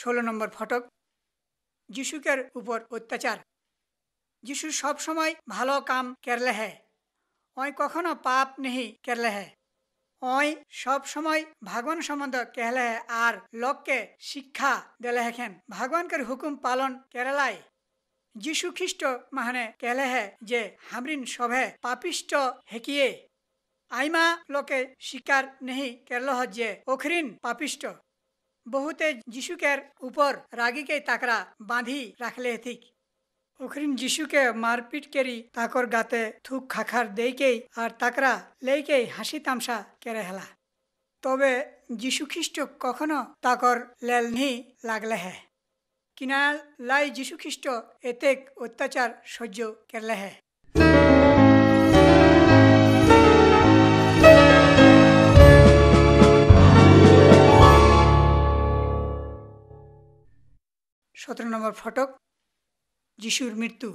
ষোলো নম্বর ফটক যিশুকের উপর অত্যাচার যিশু সবসময় ভালো কাম কেরলে হ্যাঁ অয় কখনো পাপ নেহি কেরলে হ্যায় সব সবসময় ভাগবান সম্বন্ধ কেহলে আর লোককে শিক্ষা দেলে হেখেন ভাগবানকের হুকুম পালন কেরালায় যিশু খ্রিস্ট মাহানে কেলে হ্যায় যে হামরিন সভে পাপিষ্ট হেকিয়ে আইমা লোকে শিকার নেহি কেরল যে ওখরিন পাপিষ্ট বহুতে যিশুকের উপর রাগিকে তাকরা বাঁধি রাখলে ঠিক ওখরিন যিশুকে মারপিট করি তাকর গাতে থুক খাখার দেইকেই আর তাকরা লেইকেই হাসি তামসা কেড়ে হেলা তবে যিশুখ্রিস্ট কখনো তাকর লেলনি লাগলে হ্যাঁ কিনা লাই যিশুখ্রিস্ট এতেক অত্যাচার সহ্য করলে হ্যাঁ নম্বর ফটক যিশুর মৃত্যু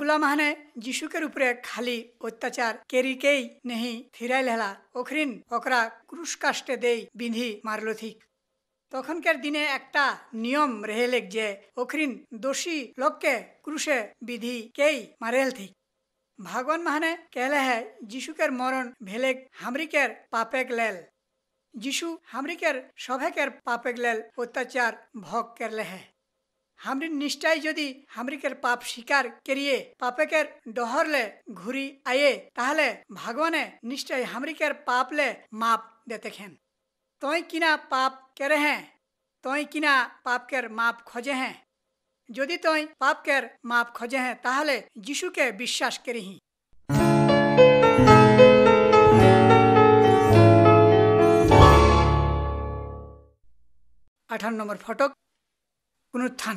গুলাম হানে যিশুকের উপরে খালি অত্যাচার কেরিকেই নেহি থিরাইল হেলা ওখরিন ওকরা ক্রুশ কাষ্টে দেই বিন্ধি মারল ঠিক তখনকার দিনে একটা নিয়ম রেহেলেক যে ওখরিন দোষী লোককে ক্রুশে বিধি কেই মারেল ঠিক ভাগবান মাহানে কেলে হে যিশুকের মরণ ভেলেক হামরিকের পাপেক লেল যিশু হামরিকের সভেকের পাপেক লেল অত্যাচার ভগ কেরলে হ্যায় হামরির নিষ্ঠায় যদি হামরিকের পাপ শিকার কেরিয়ে পাপেকের ডহরলে ঘুরি আয়ে তাহলে ভগবানে নিশ্চয় হামরিকের পাপলে মাপ দেতে খেন তই কিনা পাপ কেরে হ্যাঁ তই কিনা পাপকের মাপ খোঁজে হ্যাঁ যদি তই পাপকের মাপ খোঁজে হ্যাঁ তাহলে যিশুকে বিশ্বাস করিহি আঠারো নম্বর ফটক পুনরুত্থান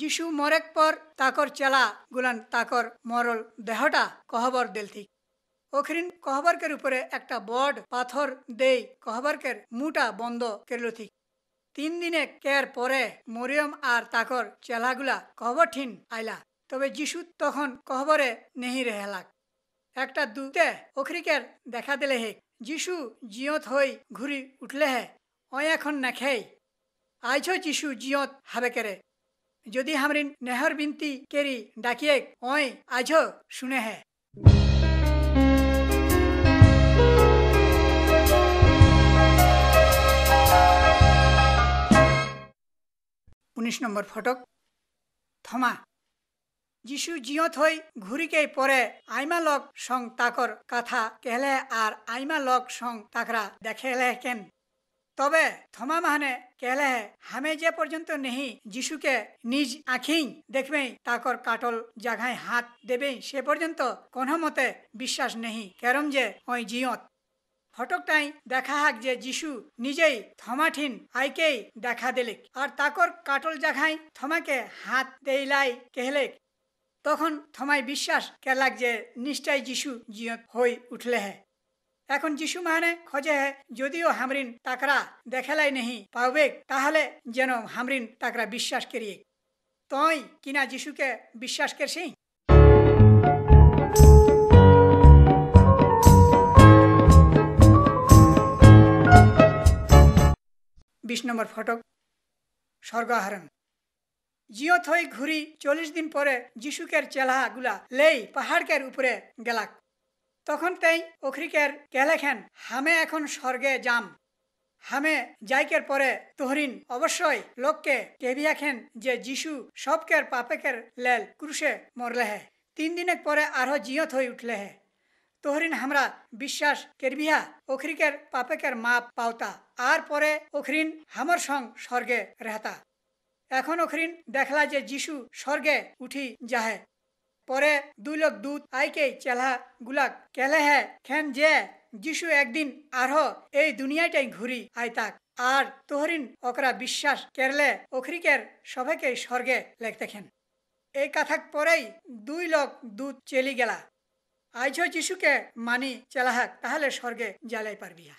যিশু মরেক পর তাকর চেলা গুলান তাকর মরল দেহটা কহবর দেলথিক থিক ওখরিন কহবরকের উপরে একটা বড পাথর দেই কহবরকের মুটা বন্ধ করিল থিক তিন দিনে কের পরে মরিয়ম আর তাকর চেলাগুলা কহবর ঠিন আইলা তবে যিশু তখন কহবরে নেহি রেহেলাক একটা দুতে ওখরিকের দেখা দিলে হে যিশু জিয়ত হই ঘুরি উঠলে হে অ এখন না খেই আইছ যিশু জিয়ত হাবে কেরে যদি हमरी নেহর বিনতি কেরি ডাকিয়ে ওই আজ শুনে হে উনিশ নম্বর ফটক থমা যিশু জিয়ত হই ঘুরিকে পরে আইমা লক সং তাকর কথা কেহলে আর আইমা লক সং তাকরা দেখেলে কেন তবে থমা মাহানে কেলে হামে যে পর্যন্ত নেহি যিশুকে নিজ আখি দেখবে তাকর কাটল জাগায় হাত দেবে সে পর্যন্ত কোনো মতে বিশ্বাস নেহি কেরম যে ওই জিয়ত ফটকটাই দেখা হাক যে যিশু নিজেই থমাঠিন আইকেই দেখা দিলেক আর তাকর কাটল জাগায় থমাকে হাত দেইলাই কেহলেক তখন থমাই বিশ্বাস কেলাক যে নিশ্চয় যিশু জিয়ত হই উঠলে হ্যাঁ এখন যিশু মানে খোঁজে যদিও হামরিন তাকরা দেখালাই নেহি পাবে তাহলে যেন হামরিন তাকরা বিশ্বাস করিয়ে তই কিনা যিশুকে বিশ্বাস করছি বিশ নম্বর ফটক স্বর্গ আহরণ জিও থই ঘুরি চল্লিশ দিন পরে যিশুকের চেলাগুলা লেই পাহাড়কের উপরে গেলাক তখন তেই ওখরিকের লেখেন হামে এখন স্বর্গে যাম হামে যাইকের পরে তোহরিন অবশ্যই লোককে কেভিয়াখেন যে যিশু সবকের পাপেকের লেল ক্রুশে মরলে হে তিন দিনের পরে আরো জিয়ত হয়ে উঠলে হে তোহরিন হামরা বিশ্বাস কেরবিহা ওখরিকের পাপেকের মাপ পাওতা আর পরে ওখরিন হামর সং স্বর্গে রেহতা এখন ওখরিন দেখলা যে যিশু স্বর্গে উঠি যাহে পরে দুই লোক দুধ আইকে চেলা গুলাক কেলে হে খেন যে যিশু একদিন আরহ এই দুনিয়াটাই ঘুরি আইতাক আর তোহরিন ওকরা বিশ্বাস কেরলে ওখরিকের সবাইকে স্বর্গে লেখতেখেন এই কথাক পরেই দুই লোক দুধ চেলি গেলা আইছ যিশুকে মানি চেলাহাক তাহলে স্বর্গে জ্বালাই পারবিয়া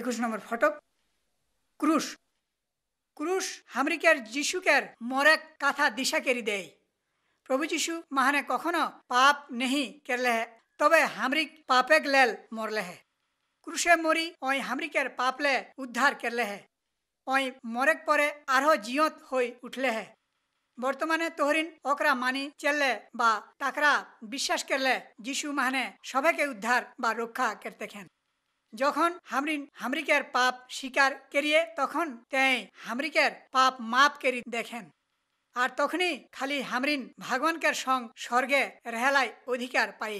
একুশ নম্বর ফটক ক্রুশ ক্রুশ হামরিকার যিশুকের মরে কাথা দিশা কেরি দেয় প্রভু যিশু মাহানে কখনো পাপ নেহি কেরলে হে তবে হামরিক পাপে গেল মরলে হে ক্রুশে মরি ওই হামরিকের পাপলে উদ্ধার কেরলে হে ওই মরেক পরে আরো জিয়ত হই উঠলে হে বর্তমানে তোহরিন অকরা মানি চেললে বা তাকরা বিশ্বাস করলে যিশু মাহানে সবাইকে উদ্ধার বা রক্ষা করতে খেন যখন হামরিন হামরিকের পাপ স্বীকার করিয়ে তখন তেই হামরিকের পাপ মাপ করি দেখেন আর তখনই খালি হামরিন ভাগবানকের সং স্বর্গে রেহালায় অধিকার পাই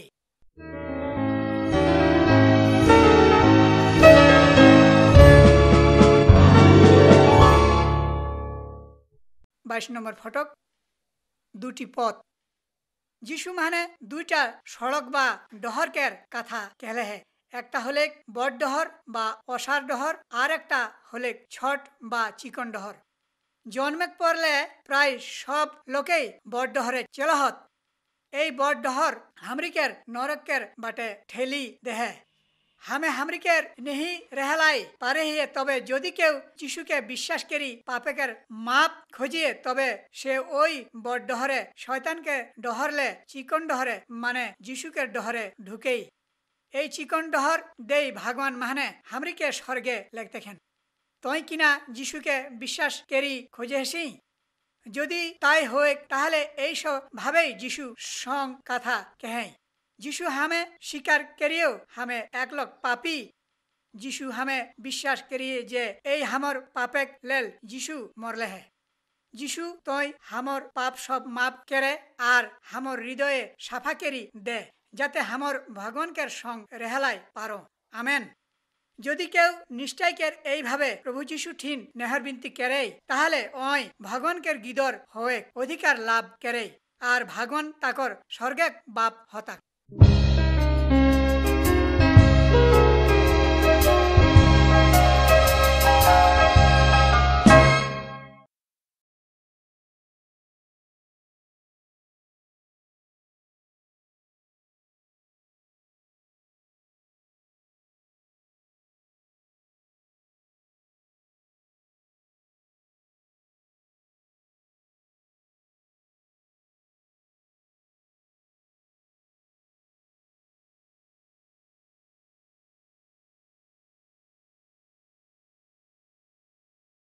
বাইশ নম্বর ফটক দুটি পথ যিশু মানে দুইটা সড়ক বা ডহরকের কথা কেলে একটা হলে বট ডহর বা অসার ডহর আর একটা হলে ছট বা চিকন ডহর জন্মেক পড়লে প্রায় সব লোকেই বট ডহরে এই বট ডহর হামরিকের নরকের বাটে ঠেলি দেহে হামে হামরিকের নেহি রেহলাই পারে হিয়ে তবে যদি কেউ যিশুকে বিশ্বাস করি পাপেকের মাপ খুঁজিয়ে তবে সে ওই বট ডহরে শয়তানকে ডহরলে চিকন ডহরে মানে যিশুকের ডহরে ঢুকেই এই চিকন ডহর দেই ভগবান মাহানে হামরিকে স্বর্গে লেখতেখেন তই কিনা যিশুকে বিশ্বাস কেরি খোঁজে হেসি যদি তাই হয়ে তাহলে এইসব ভাবেই যিশু সং কথা কেহে যিশু হামে স্বীকার করিয়েও হামে একলক পাপি যিশু হামে বিশ্বাস করিয়ে যে এই হামর পাপেক লেল যিশু মরলে হে যিশু তই হামর পাপ সব মাপ কেরে আর হামর হৃদয়ে সাফা কেরি দে যাতে হামর ভগবানকে সং রেহালাই পারো আমেন যদি কেউ নিষ্ঠাইকের এইভাবে প্রভু যিশু ঠিন নেহর বিনতি কেরেই তাহলে ওই ভগবানকে গিদর হয়ে অধিকার লাভ কেরেই আর ভাগন তাকর স্বর্গে বাপ হতাক